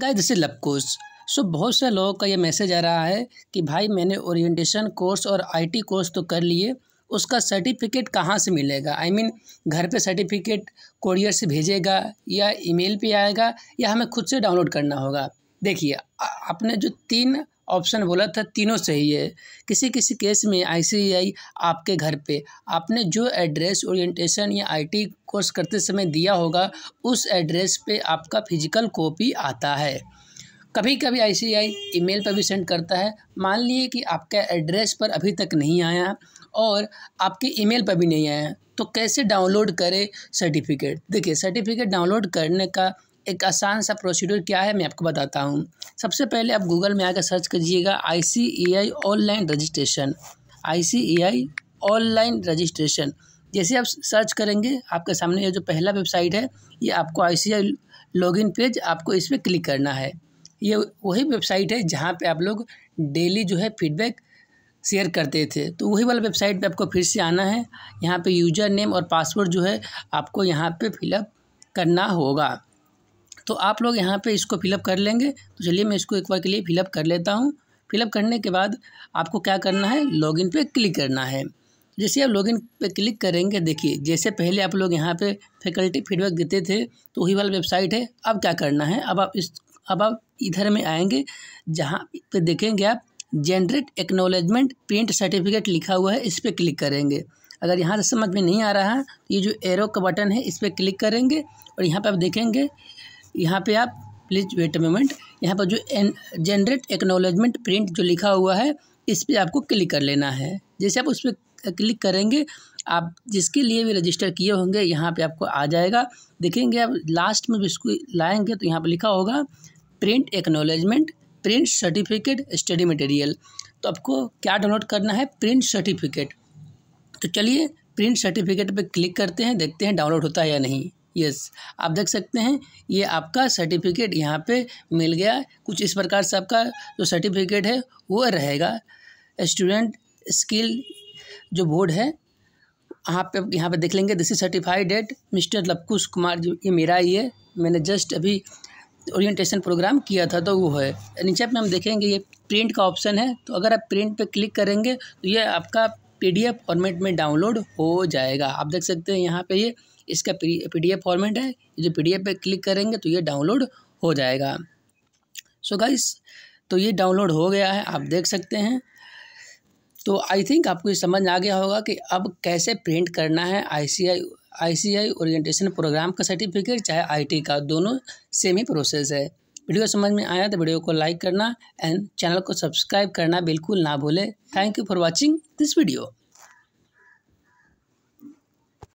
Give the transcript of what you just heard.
guys this is Lavkush so बहुत से लोगों का ये मैसेज आ रहा है कि भाई मैंने ओरिएंटेशन कोर्स और आईटी कोर्स तो कर लिए उसका सर्टिफिकेट कहाँ से मिलेगा आई I मीन mean, घर पे सर्टिफिकेट कोरियर से भेजेगा या ईमेल पे आएगा या हमें खुद से डाउनलोड करना होगा देखिए आपने जो तीन ऑप्शन बोला था तीनों सही है किसी किसी केस में आईसीआई आपके घर पे आपने जो एड्रेस ओरिएंटेशन या आईटी कोर्स करते समय दिया होगा उस एड्रेस पे आपका फिजिकल कॉपी आता है कभी कभी आईसीआई ईमेल पर भी सेंड करता है मान लीजिए कि आपका एड्रेस पर अभी तक नहीं आया और आपके ईमेल पर भी नहीं आया तो कैसे डाउनलोड करें सर्टिफिकेट देखिए सर्टिफिकेट डाउनलोड करने का एक आसान सा प्रोसीडर क्या है मैं आपको बताता हूँ सबसे पहले आप गूगल में आकर सर्च कीजिएगा I C A I online registration I C E I online registration जैसे आप सर्च करेंगे आपके सामने ये जो पहला वेबसाइट है ये आपको आई सी आई लॉगिन पेज आपको इस पर क्लिक करना है ये वही वेबसाइट है जहाँ पे आप लोग डेली जो है फीडबैक शेयर करते थे तो वही वाला वेबसाइट पे आपको फिर से आना है यहाँ पे यूजर नेम और पासवर्ड जो है आपको यहाँ पे फिलअप करना होगा तो आप लोग यहाँ पे इसको फिलअप कर लेंगे तो चलिए मैं इसको एक बार के लिए फिलअप कर लेता हूँ फिलअप करने के बाद आपको क्या करना है लॉगिन पे क्लिक करना है जैसे आप लॉगिन पे क्लिक करेंगे देखिए जैसे पहले आप लोग यहाँ पे फैकल्टी फीडबैक देते थे तो वही वाला वेबसाइट है अब क्या करना है अब आप इस अब आप इधर में आएंगे जहाँ पे देखेंगे आप जनरेट एक्नोलेजमेंट प्रिंट सर्टिफिकेट लिखा हुआ है इस पर क्लिक करेंगे अगर यहाँ से समझ में नहीं आ रहा है तो ये जो एरो का बटन है इस पर क्लिक करेंगे और यहाँ पर आप देखेंगे यहाँ पे आप प्लीज वेट मोमेंट यहाँ पर जो जनरेट एक्नोलेजमेंट प्रिंट जो लिखा हुआ है इस पर आपको क्लिक कर लेना है जैसे आप उस पर क्लिक करेंगे आप जिसके लिए भी रजिस्टर किए होंगे यहाँ पे आपको आ जाएगा देखेंगे आप लास्ट में इसको लाएंगे तो यहाँ पर लिखा होगा print acknowledgement print certificate study material तो आपको क्या डाउनलोड करना है प्रिंट सर्टिफिकेट तो चलिए प्रिंट सर्टिफिकेट पे क्लिक करते हैं देखते हैं डाउनलोड होता है या नहीं यस आप देख सकते हैं ये आपका सर्टिफिकेट यहाँ पे मिल गया कुछ इस प्रकार से आपका जो सर्टिफिकेट है वो रहेगा स्टूडेंट स्किल जो बोर्ड है यहाँ पे यहाँ पे देख लेंगे this is certified at mister Lavkush Kumar ji ये मेरा ही है मैंने जस्ट अभी ओरिएंटेशन प्रोग्राम किया था तो वो है नीचे पे हम देखेंगे ये प्रिंट का ऑप्शन है तो अगर आप प्रिंट पे क्लिक करेंगे तो ये आपका पीडीएफ फॉर्मेट में डाउनलोड हो जाएगा आप देख सकते हैं यहाँ पे ये यह इसका पी डी फॉर्मेट है जो पी पे क्लिक करेंगे तो ये डाउनलोड हो जाएगा सो so गाइस तो ये डाउनलोड हो गया है आप देख सकते हैं तो आई थिंक आपको ये समझ आ गया होगा कि अब कैसे प्रिंट करना है I C I orientation program का सर्टिफिकेट चाहे आईटी का दोनों सेम ही प्रोसेस है वीडियो समझ में आया तो वीडियो को लाइक करना एंड चैनल को सब्सक्राइब करना बिल्कुल ना भूलें thank you for watching this video